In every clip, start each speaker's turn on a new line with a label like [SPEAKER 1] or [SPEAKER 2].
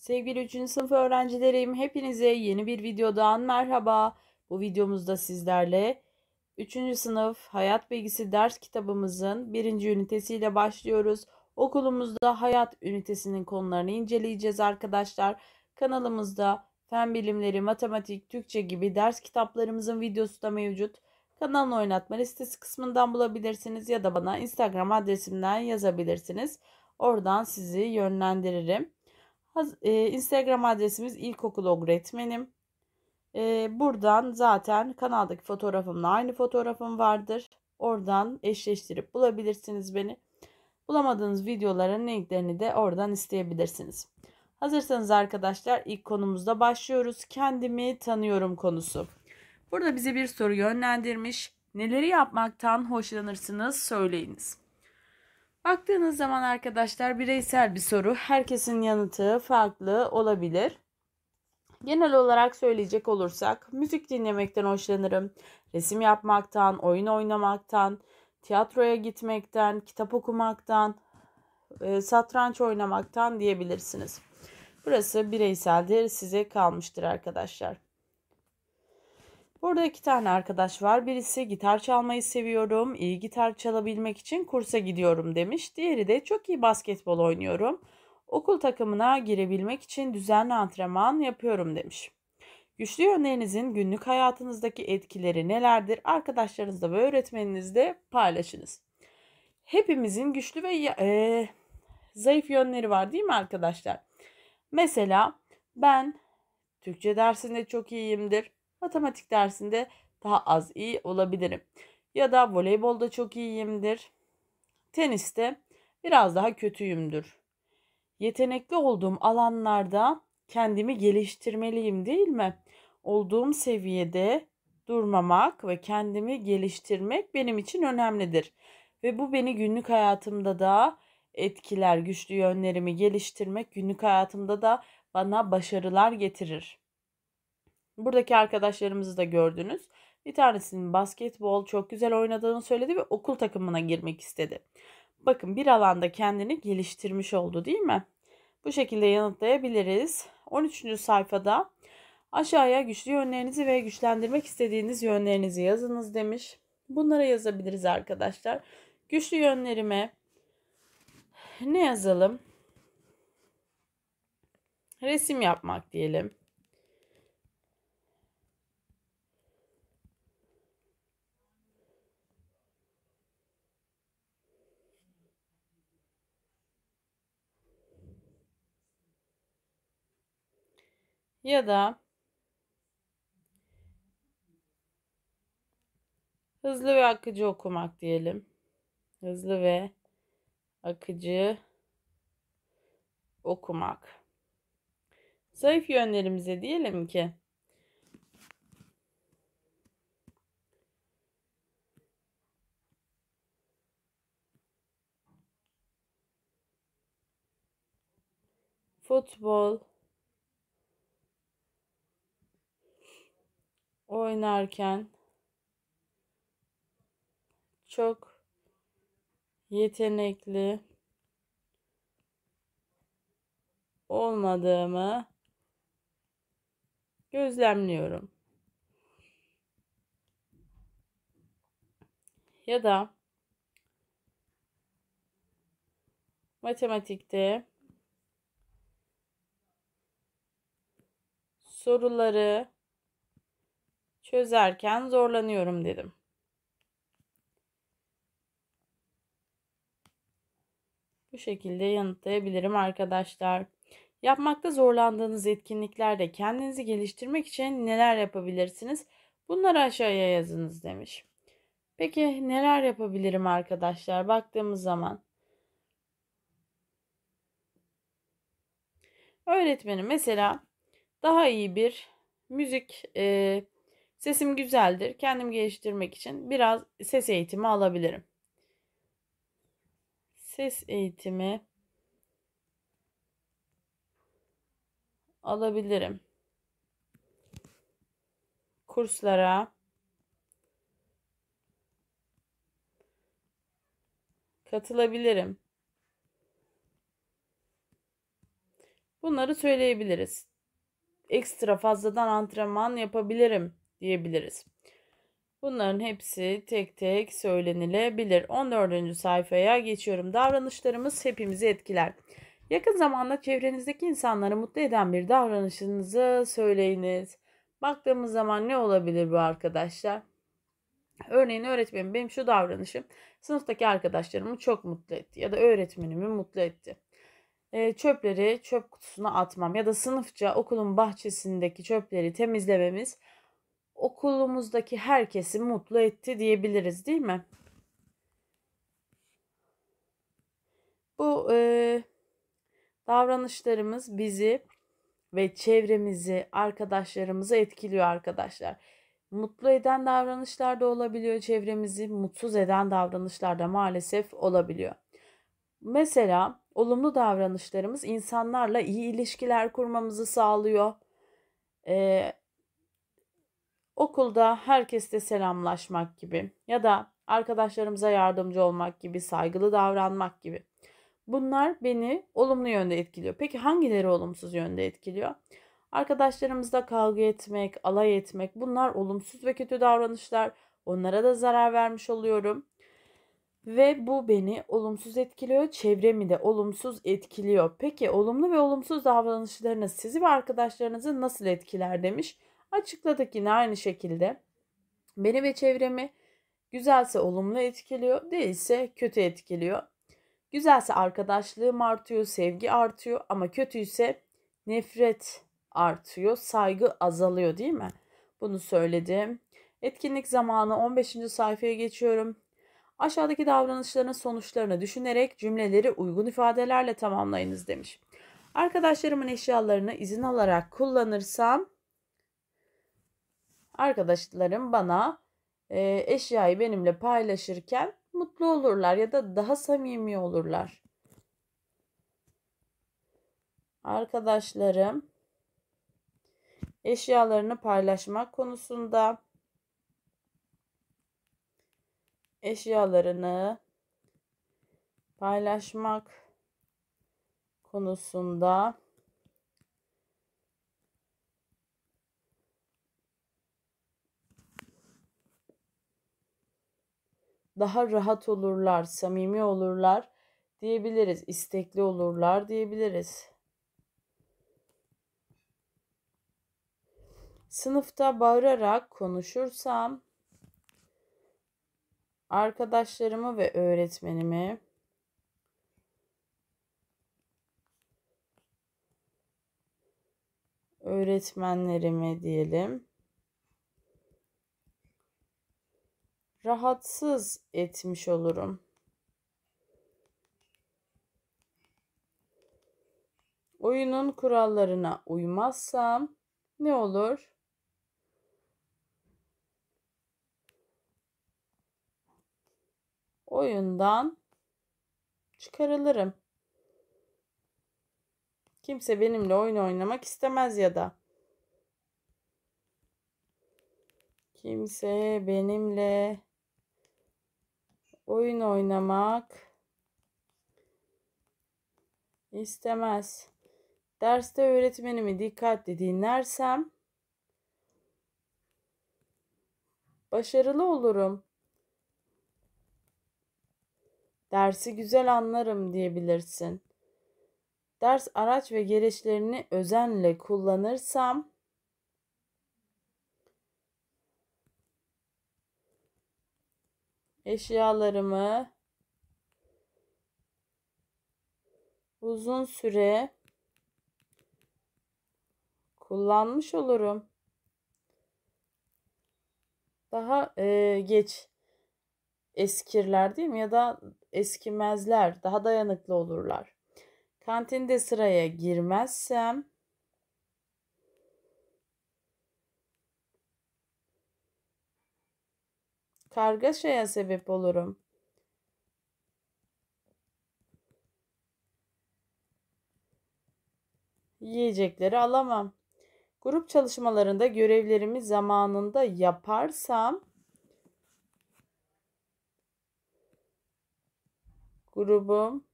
[SPEAKER 1] Sevgili 3. sınıf öğrencilerim, hepinize yeni bir videodan merhaba. Bu videomuzda sizlerle 3. sınıf Hayat Bilgisi ders kitabımızın 1. ünitesiyle başlıyoruz. Okulumuzda hayat ünitesinin konularını inceleyeceğiz arkadaşlar. Kanalımızda fen bilimleri, matematik, Türkçe gibi ders kitaplarımızın videosu da mevcut. Kanalın oynatma listesi kısmından bulabilirsiniz ya da bana Instagram adresimden yazabilirsiniz. Oradan sizi yönlendiririm. E, Instagram adresimiz ilkokul öğretmenim. E, buradan zaten kanaldaki fotoğrafımla aynı fotoğrafım vardır. Oradan eşleştirip bulabilirsiniz beni. Bulamadığınız videoların linklerini de oradan isteyebilirsiniz. Hazırsanız arkadaşlar ilk konumuzda başlıyoruz. Kendimi tanıyorum konusu. Burada bize bir soru yönlendirmiş. Neleri yapmaktan hoşlanırsınız söyleyiniz. Baktığınız zaman arkadaşlar bireysel bir soru. Herkesin yanıtı farklı olabilir. Genel olarak söyleyecek olursak müzik dinlemekten hoşlanırım. Resim yapmaktan, oyun oynamaktan, tiyatroya gitmekten, kitap okumaktan, e, satranç oynamaktan diyebilirsiniz. Burası bireyseldir size kalmıştır arkadaşlar. Burada iki tane arkadaş var. Birisi gitar çalmayı seviyorum. İyi gitar çalabilmek için kursa gidiyorum demiş. Diğeri de çok iyi basketbol oynuyorum. Okul takımına girebilmek için düzenli antrenman yapıyorum demiş. Güçlü yönlerinizin günlük hayatınızdaki etkileri nelerdir? Arkadaşlarınızla ve öğretmeninizle paylaşınız. Hepimizin güçlü ve e, zayıf yönleri var değil mi arkadaşlar? Mesela ben Türkçe dersinde çok iyiyimdir matematik dersinde daha az iyi olabilirim. Ya da voleybolda çok iyiyimdir. Teniste biraz daha kötüyümdür. Yetenekli olduğum alanlarda kendimi geliştirmeliyim değil mi? Olduğum seviyede durmamak ve kendimi geliştirmek benim için önemlidir. Ve bu beni günlük hayatımda da etkiler, güçlü yönlerimi geliştirmek günlük hayatımda da bana başarılar getirir. Buradaki arkadaşlarımızı da gördünüz. Bir tanesinin basketbol çok güzel oynadığını söyledi ve okul takımına girmek istedi. Bakın bir alanda kendini geliştirmiş oldu değil mi? Bu şekilde yanıtlayabiliriz. 13. sayfada aşağıya güçlü yönlerinizi ve güçlendirmek istediğiniz yönlerinizi yazınız demiş. Bunlara yazabiliriz arkadaşlar. Güçlü yönlerime ne yazalım? Resim yapmak diyelim. ya da hızlı ve akıcı okumak diyelim. Hızlı ve akıcı okumak. Zayıf yönlerimize diyelim ki futbol, oynarken çok yetenekli olmadığımı gözlemliyorum. Ya da matematikte soruları çözerken zorlanıyorum dedim. Bu şekilde yanıtlayabilirim arkadaşlar. Yapmakta zorlandığınız etkinliklerde kendinizi geliştirmek için neler yapabilirsiniz? Bunları aşağıya yazınız demiş. Peki neler yapabilirim arkadaşlar baktığımız zaman? Öğretmenim mesela daha iyi bir müzik e, Sesim güzeldir. Kendim geliştirmek için biraz ses eğitimi alabilirim. Ses eğitimi alabilirim. Kurslara katılabilirim. Bunları söyleyebiliriz. Ekstra fazladan antrenman yapabilirim diyebiliriz. Bunların hepsi tek tek söylenilebilir. 14. sayfaya geçiyorum. Davranışlarımız hepimizi etkiler. Yakın zamanda çevrenizdeki insanları mutlu eden bir davranışınızı söyleyiniz. Baktığımız zaman ne olabilir bu arkadaşlar? Örneğin öğretmenim benim şu davranışım sınıftaki arkadaşlarımı çok mutlu etti ya da öğretmenimi mutlu etti. E, çöpleri çöp kutusuna atmam ya da sınıfça okulun bahçesindeki çöpleri temizlememiz okulumuzdaki herkesi mutlu etti diyebiliriz değil mi? Bu e, davranışlarımız bizi ve çevremizi, arkadaşlarımızı etkiliyor arkadaşlar. Mutlu eden davranışlar da olabiliyor çevremizi, mutsuz eden davranışlar da maalesef olabiliyor. Mesela olumlu davranışlarımız insanlarla iyi ilişkiler kurmamızı sağlıyor. Ee, Okulda herkesle selamlaşmak gibi ya da arkadaşlarımıza yardımcı olmak gibi, saygılı davranmak gibi. Bunlar beni olumlu yönde etkiliyor. Peki hangileri olumsuz yönde etkiliyor? Arkadaşlarımızla kavga etmek, alay etmek bunlar olumsuz ve kötü davranışlar. Onlara da zarar vermiş oluyorum. Ve bu beni olumsuz etkiliyor, çevremi de olumsuz etkiliyor. Peki olumlu ve olumsuz davranışlarınız sizi ve arkadaşlarınızı nasıl etkiler demiş. Açıkladık yine aynı şekilde. Beni ve çevremi güzelse olumlu etkiliyor, değilse kötü etkiliyor. Güzelse arkadaşlığım artıyor, sevgi artıyor ama kötüyse nefret artıyor, saygı azalıyor değil mi? Bunu söyledim. Etkinlik zamanı 15. sayfaya geçiyorum. Aşağıdaki davranışların sonuçlarını düşünerek cümleleri uygun ifadelerle tamamlayınız demiş. Arkadaşlarımın eşyalarını izin alarak kullanırsam arkadaşlarım bana e, eşyayı benimle paylaşırken mutlu olurlar ya da daha samimi olurlar. Arkadaşlarım eşyalarını paylaşmak konusunda eşyalarını paylaşmak konusunda daha rahat olurlar, samimi olurlar diyebiliriz. istekli olurlar diyebiliriz. Sınıfta bağırarak konuşursam arkadaşlarımı ve öğretmenimi öğretmenlerimi diyelim rahatsız etmiş olurum. Oyunun kurallarına uymazsam ne olur? Oyundan çıkarılırım. Kimse benimle oyun oynamak istemez ya da. Kimse benimle oyun oynamak istemez. Derste öğretmenimi dikkatli dinlersem başarılı olurum. Dersi güzel anlarım diyebilirsin. Ders araç ve gereçlerini özenle kullanırsam eşyalarımı uzun süre kullanmış olurum. Daha e, geç eskirler değil mi ya da eskimezler, daha dayanıklı olurlar. Kantinde sıraya girmezsem kargaşaya sebep olurum. Yiyecekleri alamam. Grup çalışmalarında görevlerimi zamanında yaparsam grubum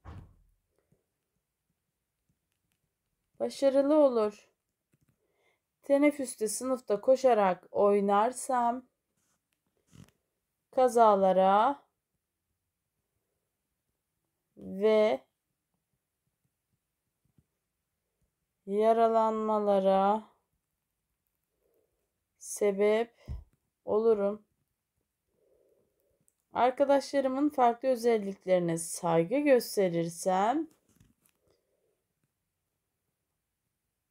[SPEAKER 1] başarılı olur. Teneffüste sınıfta koşarak oynarsam kazalara ve yaralanmalara sebep olurum. Arkadaşlarımın farklı özelliklerine saygı gösterirsem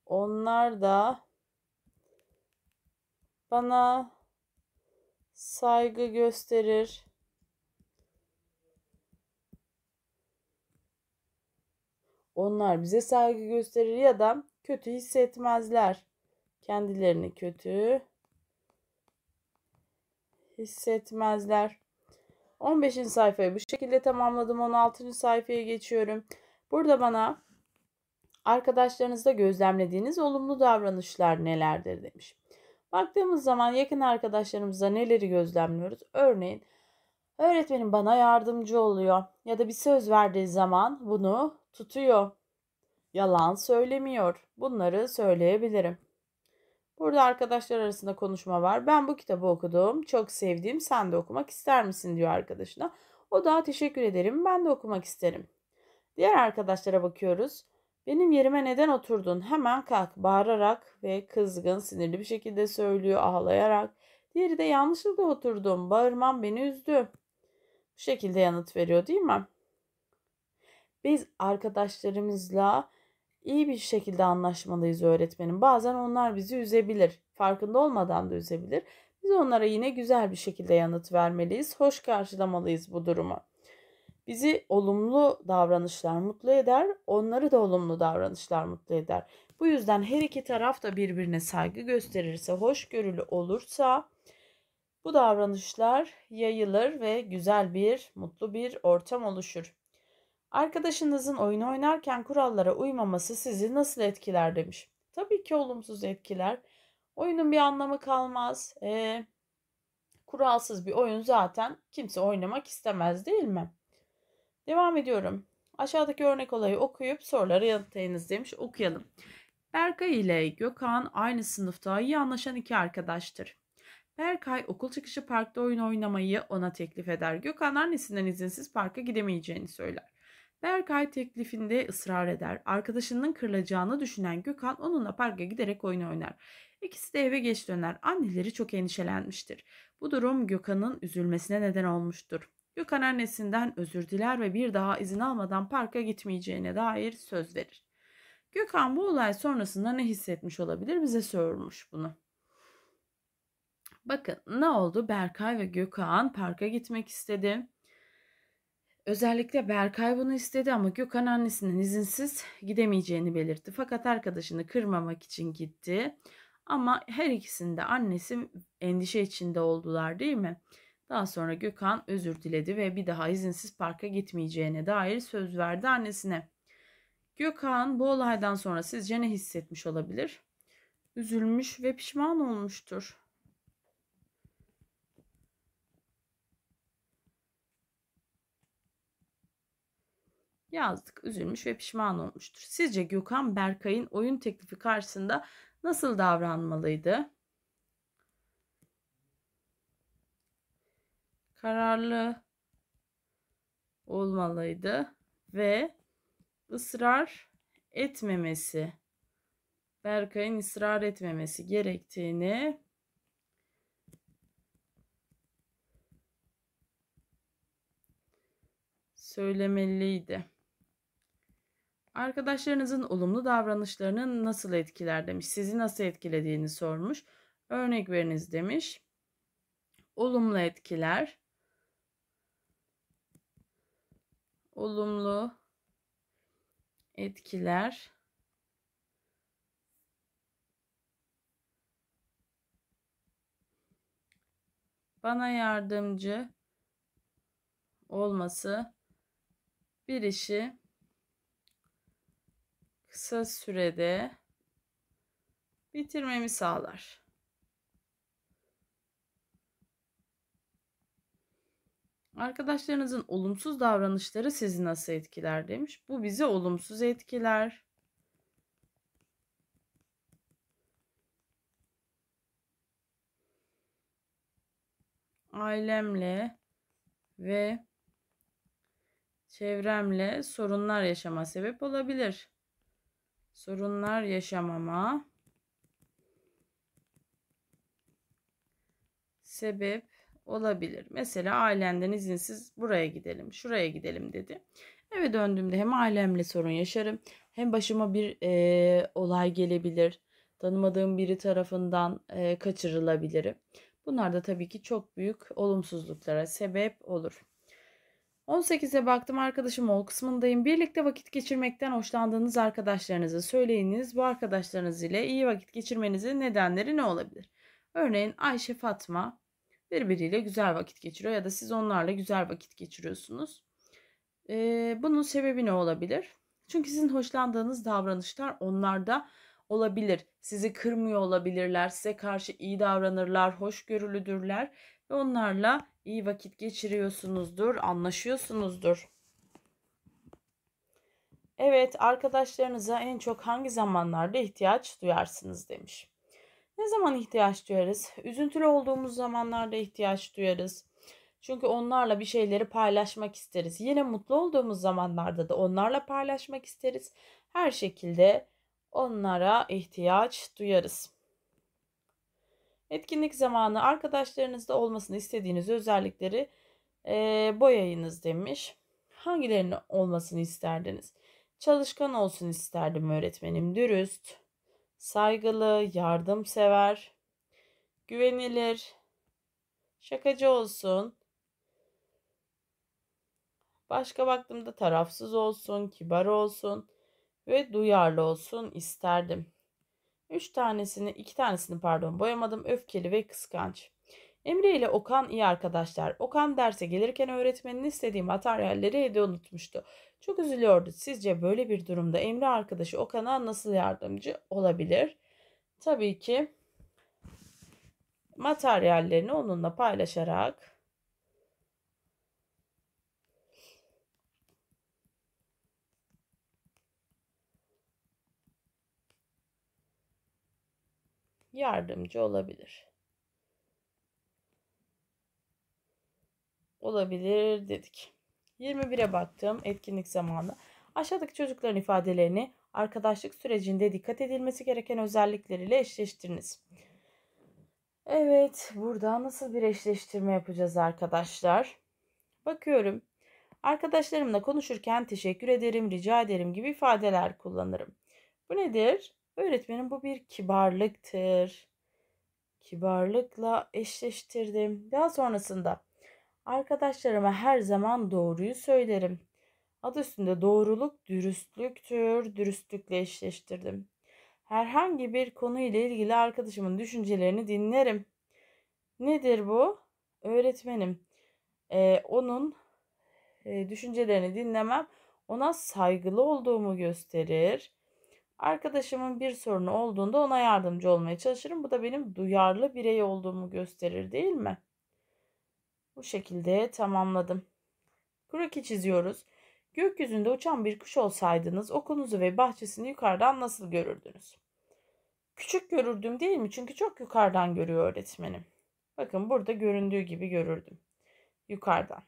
[SPEAKER 1] onlar da bana saygı gösterir. Onlar bize saygı gösterir ya da kötü hissetmezler. Kendilerini kötü hissetmezler. 15. sayfayı bu şekilde tamamladım. 16. sayfaya geçiyorum. Burada bana arkadaşlarınızda gözlemlediğiniz olumlu davranışlar nelerdir demiş. Baktığımız zaman yakın arkadaşlarımızda neleri gözlemliyoruz? Örneğin öğretmenim bana yardımcı oluyor ya da bir söz verdiği zaman bunu tutuyor. Yalan söylemiyor. Bunları söyleyebilirim. Burada arkadaşlar arasında konuşma var. Ben bu kitabı okudum. Çok sevdiğim. Sen de okumak ister misin diyor arkadaşına. O da teşekkür ederim. Ben de okumak isterim. Diğer arkadaşlara bakıyoruz. Benim yerime neden oturdun? Hemen kalk bağırarak ve kızgın sinirli bir şekilde söylüyor ağlayarak. Diğeri de yanlışlıkla oturdum. Bağırmam beni üzdü. Bu şekilde yanıt veriyor değil mi? Biz arkadaşlarımızla iyi bir şekilde anlaşmalıyız öğretmenim. Bazen onlar bizi üzebilir. Farkında olmadan da üzebilir. Biz onlara yine güzel bir şekilde yanıt vermeliyiz. Hoş karşılamalıyız bu durumu. Bizi olumlu davranışlar mutlu eder, onları da olumlu davranışlar mutlu eder. Bu yüzden her iki taraf da birbirine saygı gösterirse, hoşgörülü olursa bu davranışlar yayılır ve güzel bir, mutlu bir ortam oluşur. Arkadaşınızın oyun oynarken kurallara uymaması sizi nasıl etkiler demiş. Tabii ki olumsuz etkiler. Oyunun bir anlamı kalmaz. E, kuralsız bir oyun zaten kimse oynamak istemez değil mi? Devam ediyorum. Aşağıdaki örnek olayı okuyup soruları yanıtlayınız demiş. Okuyalım. Berkay ile Gökhan aynı sınıfta iyi anlaşan iki arkadaştır. Berkay okul çıkışı parkta oyun oynamayı ona teklif eder. Gökhan annesinden izinsiz parka gidemeyeceğini söyler. Berkay teklifinde ısrar eder. Arkadaşının kırılacağını düşünen Gökhan onunla parka giderek oyun oynar. İkisi de eve geç döner. Anneleri çok endişelenmiştir. Bu durum Gökhan'ın üzülmesine neden olmuştur. Gökhan annesinden özür diler ve bir daha izin almadan parka gitmeyeceğine dair söz verir. Gökhan bu olay sonrasında ne hissetmiş olabilir bize sormuş bunu. Bakın ne oldu? Berkay ve Gökhan parka gitmek istedi. Özellikle Berkay bunu istedi ama Gökhan annesinin izinsiz gidemeyeceğini belirtti. Fakat arkadaşını kırmamak için gitti. Ama her ikisinde annesi endişe içinde oldular değil mi? Daha sonra Gökhan özür diledi ve bir daha izinsiz parka gitmeyeceğine dair söz verdi annesine. Gökhan bu olaydan sonra sizce ne hissetmiş olabilir? Üzülmüş ve pişman olmuştur. Yazdık. Üzülmüş ve pişman olmuştur. Sizce Gökhan Berkay'ın oyun teklifi karşısında nasıl davranmalıydı? kararlı olmalıydı ve ısrar etmemesi, Berkay'ın ısrar etmemesi gerektiğini söylemeliydi. Arkadaşlarınızın olumlu davranışlarını nasıl etkiler demiş. Sizi nasıl etkilediğini sormuş. Örnek veriniz demiş. Olumlu etkiler olumlu etkiler bana yardımcı olması bir işi kısa sürede bitirmemi sağlar. Arkadaşlarınızın olumsuz davranışları sizi nasıl etkiler demiş. Bu bizi olumsuz etkiler. Ailemle ve çevremle sorunlar yaşama sebep olabilir. Sorunlar yaşamama sebep olabilir. Mesela ailenden izinsiz buraya gidelim, şuraya gidelim dedi. Eve döndüğümde hem ailemle sorun yaşarım hem başıma bir e, olay gelebilir. Tanımadığım biri tarafından e, kaçırılabilirim. Bunlar da tabii ki çok büyük olumsuzluklara sebep olur. 18'e baktım arkadaşım ol kısmındayım. Birlikte vakit geçirmekten hoşlandığınız arkadaşlarınızı söyleyiniz. Bu arkadaşlarınız ile iyi vakit geçirmenizin nedenleri ne olabilir? Örneğin Ayşe Fatma birbiriyle güzel vakit geçiriyor ya da siz onlarla güzel vakit geçiriyorsunuz. Ee, bunun sebebi ne olabilir? Çünkü sizin hoşlandığınız davranışlar onlarda olabilir. Sizi kırmıyor olabilirler, size karşı iyi davranırlar, hoşgörülüdürler ve onlarla iyi vakit geçiriyorsunuzdur, anlaşıyorsunuzdur. Evet, arkadaşlarınıza en çok hangi zamanlarda ihtiyaç duyarsınız demiş. Ne zaman ihtiyaç duyarız? Üzüntülü olduğumuz zamanlarda ihtiyaç duyarız. Çünkü onlarla bir şeyleri paylaşmak isteriz. Yine mutlu olduğumuz zamanlarda da onlarla paylaşmak isteriz. Her şekilde onlara ihtiyaç duyarız. Etkinlik zamanı arkadaşlarınızda olmasını istediğiniz özellikleri e, boyayınız demiş. Hangilerinin olmasını isterdiniz? Çalışkan olsun isterdim öğretmenim, dürüst, saygılı, yardımsever, güvenilir, şakacı olsun. Başka baktığımda tarafsız olsun, kibar olsun ve duyarlı olsun isterdim. Üç tanesini, iki tanesini pardon boyamadım. Öfkeli ve kıskanç. Emre ile Okan iyi arkadaşlar. Okan derse gelirken öğretmenin istediği materyalleri evde unutmuştu. Çok üzülüyordu. Sizce böyle bir durumda Emre arkadaşı Okan'a nasıl yardımcı olabilir? Tabii ki materyallerini onunla paylaşarak yardımcı olabilir. olabilir dedik. 21'e baktım etkinlik zamanı. Aşağıdaki çocukların ifadelerini arkadaşlık sürecinde dikkat edilmesi gereken özellikleriyle eşleştiriniz. Evet, burada nasıl bir eşleştirme yapacağız arkadaşlar? Bakıyorum. Arkadaşlarımla konuşurken teşekkür ederim, rica ederim gibi ifadeler kullanırım. Bu nedir? Öğretmenim bu bir kibarlıktır. Kibarlıkla eşleştirdim. Daha sonrasında Arkadaşlarıma her zaman doğruyu söylerim. Adı üstünde doğruluk dürüstlüktür. Dürüstlükle eşleştirdim. Herhangi bir konuyla ilgili arkadaşımın düşüncelerini dinlerim. Nedir bu? Öğretmenim. Ee, onun e, düşüncelerini dinlemem ona saygılı olduğumu gösterir. Arkadaşımın bir sorunu olduğunda ona yardımcı olmaya çalışırım. Bu da benim duyarlı birey olduğumu gösterir değil mi? Bu şekilde tamamladım. Kroki çiziyoruz. Gökyüzünde uçan bir kuş olsaydınız okunuzu ve bahçesini yukarıdan nasıl görürdünüz? Küçük görürdüm değil mi? Çünkü çok yukarıdan görüyor öğretmenim. Bakın burada göründüğü gibi görürdüm. Yukarıdan.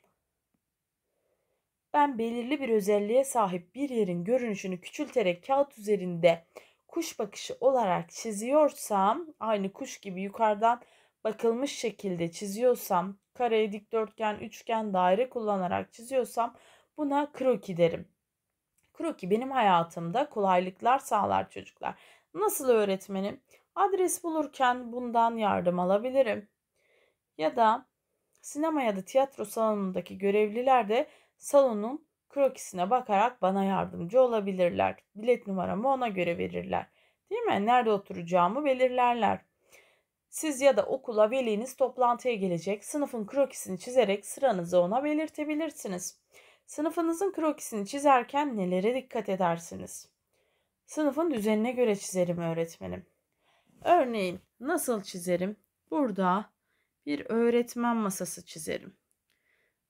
[SPEAKER 1] Ben belirli bir özelliğe sahip bir yerin görünüşünü küçülterek kağıt üzerinde kuş bakışı olarak çiziyorsam aynı kuş gibi yukarıdan bakılmış şekilde çiziyorsam, kare, dikdörtgen, üçgen, daire kullanarak çiziyorsam buna kroki derim. Kroki benim hayatımda kolaylıklar sağlar çocuklar. Nasıl öğretmenim? Adres bulurken bundan yardım alabilirim. Ya da sinema ya da tiyatro salonundaki görevliler de salonun krokisine bakarak bana yardımcı olabilirler. Bilet numaramı ona göre verirler. Değil mi? Nerede oturacağımı belirlerler. Siz ya da okula veliniz toplantıya gelecek sınıfın krokisini çizerek sıranızı ona belirtebilirsiniz. Sınıfınızın krokisini çizerken nelere dikkat edersiniz? Sınıfın düzenine göre çizerim öğretmenim. Örneğin nasıl çizerim? Burada bir öğretmen masası çizerim.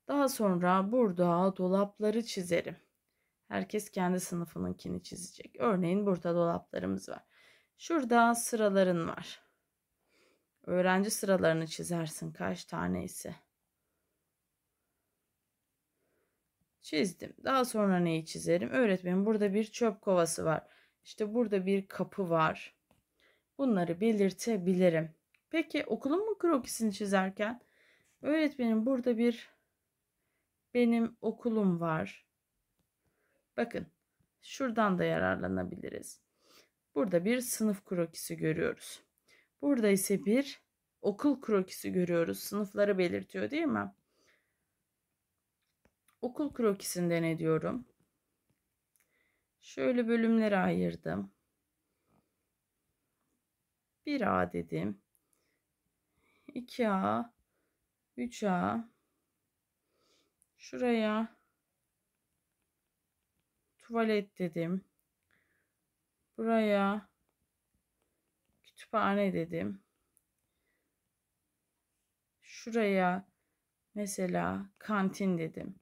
[SPEAKER 1] Daha sonra burada dolapları çizerim. Herkes kendi sınıfınınkini çizecek. Örneğin burada dolaplarımız var. Şurada sıraların var. Öğrenci sıralarını çizersin kaç tane ise. Çizdim. Daha sonra neyi çizerim? Öğretmenim burada bir çöp kovası var. İşte burada bir kapı var. Bunları belirtebilirim. Peki okulun mu krokisini çizerken? Öğretmenim burada bir benim okulum var. Bakın şuradan da yararlanabiliriz. Burada bir sınıf krokisi görüyoruz. Burada ise bir okul krokisi görüyoruz. Sınıfları belirtiyor değil mi? Okul krokisinde ne diyorum? Şöyle bölümlere ayırdım. 1A dedim. 2A, 3A. Şuraya tuvalet dedim. Buraya kütüphane dedim. Şuraya mesela kantin dedim.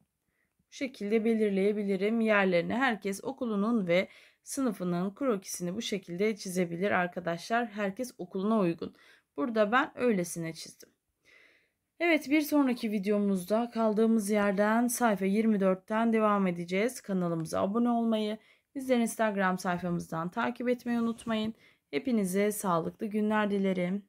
[SPEAKER 1] Bu şekilde belirleyebilirim yerlerini. Herkes okulunun ve sınıfının krokisini bu şekilde çizebilir arkadaşlar. Herkes okuluna uygun. Burada ben öylesine çizdim. Evet bir sonraki videomuzda kaldığımız yerden sayfa 24'ten devam edeceğiz. Kanalımıza abone olmayı, bizleri Instagram sayfamızdan takip etmeyi unutmayın. Hepinize sağlıklı günler dilerim.